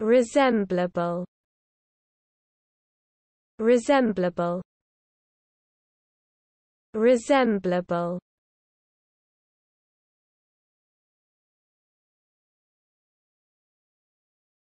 resemblable resemblable resemblable